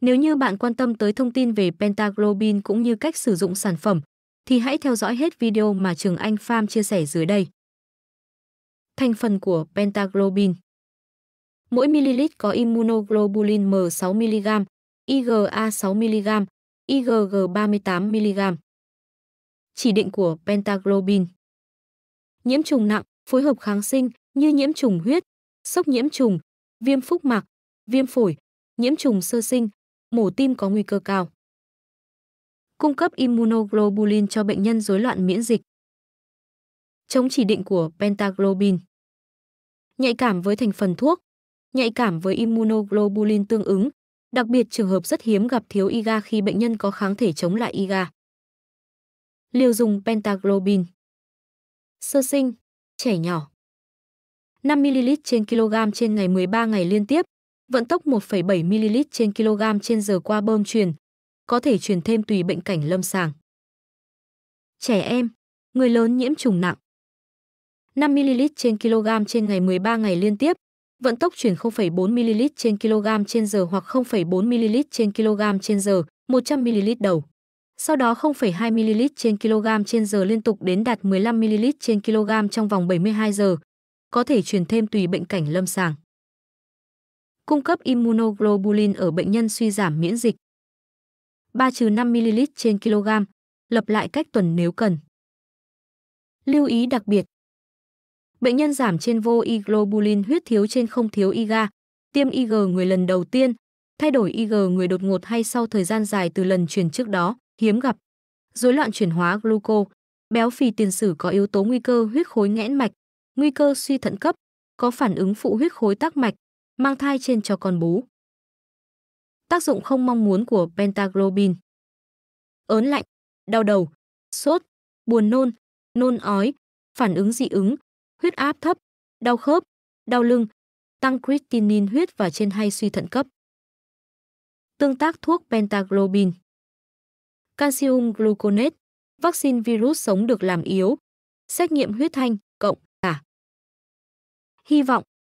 Nếu như bạn quan tâm tới thông tin về pentaglobin cũng như cách sử dụng sản phẩm, thì hãy theo dõi hết video mà Trường Anh Farm chia sẻ dưới đây. Thành phần của pentaglobin Mỗi ml có immunoglobulin M6mg, IgA 6mg, IgG 38mg. Chỉ định của pentaglobin Nhiễm trùng nặng, phối hợp kháng sinh như nhiễm trùng huyết, sốc nhiễm trùng, viêm phúc mạc, viêm phổi, nhiễm trùng sơ sinh, mổ tim có nguy cơ cao. Cung cấp immunoglobulin cho bệnh nhân rối loạn miễn dịch. Chống chỉ định của pentaglobin. Nhạy cảm với thành phần thuốc, nhạy cảm với immunoglobulin tương ứng, đặc biệt trường hợp rất hiếm gặp thiếu IgA khi bệnh nhân có kháng thể chống lại IgA. Liều dùng pentaglobin. Sơ sinh, trẻ nhỏ. 5 ml trên kg trên ngày 13 ngày liên tiếp, vận tốc 1,7 ml trên kg trên giờ qua bơm truyền, có thể truyền thêm tùy bệnh cảnh lâm sàng. Trẻ em, người lớn nhiễm trùng nặng. 5 ml trên kg trên ngày 13 ngày liên tiếp, vận tốc truyền 0,4 ml trên kg trên giờ hoặc 0,4 ml trên kg trên giờ, 100 ml đầu. Sau đó 0,2 ml trên kg trên giờ liên tục đến đạt 15 ml trên kg trong vòng 72 giờ. Có thể truyền thêm tùy bệnh cảnh lâm sàng cung cấp immunoglobulin ở bệnh nhân suy giảm miễn dịch. 3-5 ml trên kg, lập lại cách tuần nếu cần. Lưu ý đặc biệt. Bệnh nhân giảm trên vô y globulin huyết thiếu trên không thiếu IgA, tiêm IG người lần đầu tiên, thay đổi IG người đột ngột hay sau thời gian dài từ lần truyền trước đó, hiếm gặp. Rối loạn chuyển hóa gluco, béo phì tiền sử có yếu tố nguy cơ huyết khối nghẽn mạch, nguy cơ suy thận cấp, có phản ứng phụ huyết khối tắc mạch, mang thai trên cho con bú. Tác dụng không mong muốn của pentaglobin ớn lạnh, đau đầu, sốt, buồn nôn, nôn ói, phản ứng dị ứng, huyết áp thấp, đau khớp, đau lưng, tăng creatinine huyết và trên hay suy thận cấp. Tương tác thuốc pentaglobin Calcium gluconate, vaccine virus sống được làm yếu, xét nghiệm huyết thanh, cộng cả. Hy vọng